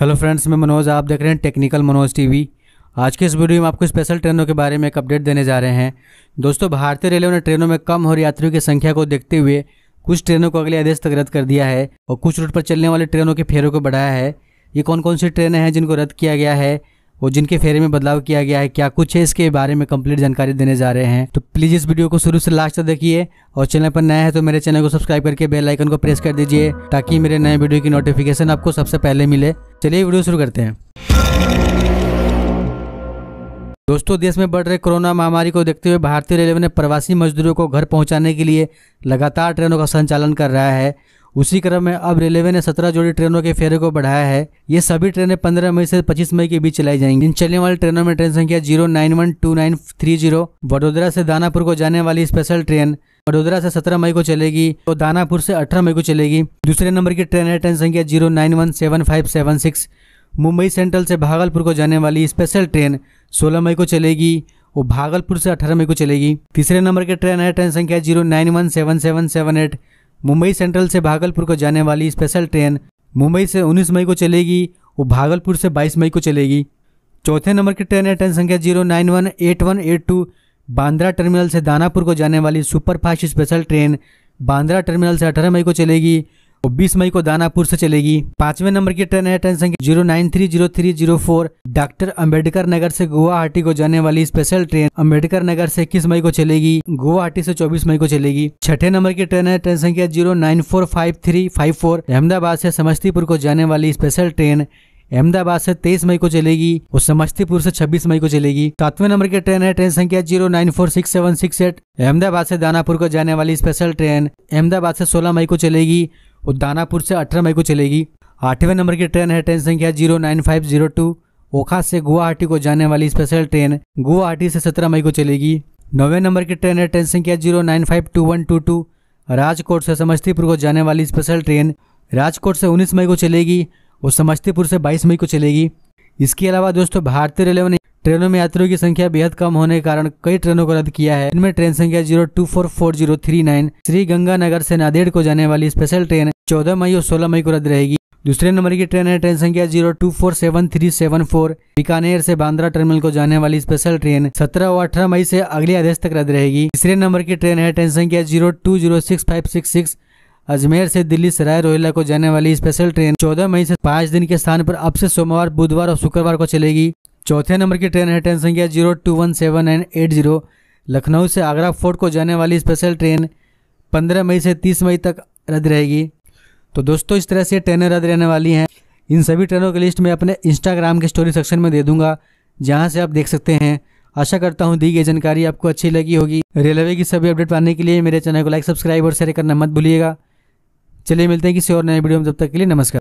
hello friends मैं मनोज आप देख रहे हैं टेक्निकल मनोज टीवी आज के इस वीडियो में आपको स्पेशल ट्रेनों के बारे में एक अपडेट देने जा रहे हैं दोस्तों भारतीय रेलवे ने ट्रेनों में कम हो रही यात्रियों की संख्या को देखते हुए कुछ ट्रेनों को अगले आदेश तक रद्द कर दिया है और कुछ रूट पर चलने वाली ट्रेनों के फेरों को बढ़ाया है ये कौन कौन सी ट्रेनें हैं जिनको रद्द किया गया है और जिनके फेरे में बदलाव किया गया है क्या कुछ है इसके बारे में कंप्लीट जानकारी देने जा रहे हैं तो प्लीज़ इस वीडियो को शुरू से लास्ट तक देखिए और चैनल पर नया है तो मेरे चैनल को सब्सक्राइब करके बेल आइकन को प्रेस कर दीजिए ताकि मेरे नए वीडियो की नोटिफिकेशन आपको सबसे पहले मिले चलिए वीडियो शुरू करते हैं दोस्तों देश में बढ़ रहे कोरोना महामारी को देखते हुए भारतीय रेलवे ने प्रवासी मजदूरों को घर पहुंचाने के लिए लगातार ट्रेनों का संचालन कर रहा है उसी क्रम में अब रेलवे ने सत्रह जोड़ी ट्रेनों के फेरे को बढ़ाया है ये सभी ट्रेनें पंद्रह मई से पच्चीस मई के बीच चलाई जाएंगी इन चलने वाली ट्रेनों में ट्रेन संख्या zero nine one two nine three zero Vadodara से दानापुर को जाने वाली स्पेशल ट्रेन वडोदरा से सत्रह मई को चलेगी तो दानापुर से अठारह मई को चलेगी दूसरे नंबर की ट्रेन है ट्रेन संख्या zero nine one seven five seven six Mumbai Central से भागलपुर को जाने वाली स्पेशल ट्रेन सोलह मई को चलेगी वो भागलपुर से अठारह मई को चलेगी तीसरे नंबर की ट्रेन है ट्रेन संख्या zero nine one seven seven seven eight Mumbai Central से भागलपुर को जाने वाली स्पेशल ट्रेन मुंबई से 19 मई को चलेगी वो भागलपुर से 22 मई को चलेगी चौथे नंबर की ट्रेन है ट्रेन संख्या zero nine one eight one eight two Bandra terminal से दानापुर को जाने वाली superfast special train Bandra terminal से अठारह मई को चलेगी और 20 मई को दानापुर से चलेगी पांचवें नंबर की ट्रेन है ट्रेन संख्या zero nine three zero three zero four doctor Ambedkar Nagar से गुवाहाटी को जाने वाली स्पेशल ट्रेन अम्बेडकर नगर से इक्कीस मई को चलेगी गुवाहाटी से चौबीस मई को चलेगी छठे नंबर की ट्रेन है ट्रेन संख्या zero nine four five three five four Ahmedabad से समस्तीपुर को जाने वाली स्पेशल ट्रेन अहमदाबाद से 23 मई को चलेगी और समस्तीपुर से 26 मई को चलेगी सातवें नंबर की ट्रेन है ट्रेन संख्या zero nine four six seven six eight Ahmedabad से दानापुर को जाने वाली स्पेशल ट्रेन अहमदाबाद से 16 मई को चलेगी और दानापुर से अठारह मई को चलेगी आठवें नंबर की ट्रेन है ट्रेन संख्या zero nine five zero two Okha से गुवाहाटी को जाने वाली स्पेशल ट्रेन गुवाहाटी से सत्रह मई को चलेगी नौवे नंबर की ट्रेन है ट्रेन संख्या zero nine five two one two two Rajkot से समस्तीपुर को जाने वाली स्पेशल ट्रेन राजकोट से उन्नीस मई को चलेगी और समस्तीपुर से बाईस मई को चलेगी इसके अलावा दोस्तों भारतीय रेलवे ने ट्रेनों में यात्रियों की संख्या बेहद कम होने के कारण कई ट्रेनों को रद्द किया है इनमें ट्रेन संख्या zero two four four zero three nine Shri Ganganagar से नादेड़ को जाने वाली स्पेशल ट्रेन चौदह मई और सोलह मई को रद्द रहेगी दूसरे नंबर की ट्रेन है ट्रेन संख्या zero two four seven three seven four Bikaner से बांद्रा टर्मिनल को जाने वाली स्पेशल ट्रेन सत्रह और अठारह मई से अगले आदेश तक रद्द रहेगी तीसरे नंबर की ट्रेन है ट्रेन संख्या zero two zero six five six six Ajmer से दिल्ली सराय रोहिला को जाने वाली स्पेशल ट्रेन 14 मई से पांच दिन के स्थान पर अब से सोमवार बुधवार और शुक्रवार को चलेगी चौथे नंबर की ट्रेन है ट्रेन संख्या zero two one seven nine eight zero Lucknow से आगरा फोर्ट को जाने वाली स्पेशल ट्रेन पंद्रह मई से तीस मई तक रद्द रहेगी तो दोस्तों इस तरह से ट्रेनें रद्द रहने वाली हैं इन सभी ट्रेनों की लिस्ट मैं अपने इंस्टाग्राम के स्टोरी सेक्शन में दे दूंगा जहाँ से आप देख सकते हैं आशा करता हूँ दी गई जानकारी आपको अच्छी लगी होगी रेलवे की सभी अपडेट पाने के लिए मेरे चैनल को लाइक सब्सक्राइब और शेयर करना मत भूलिएगा चलिए मिलते हैं किसी और नए वीडियो में तब तक के लिए नमस्कार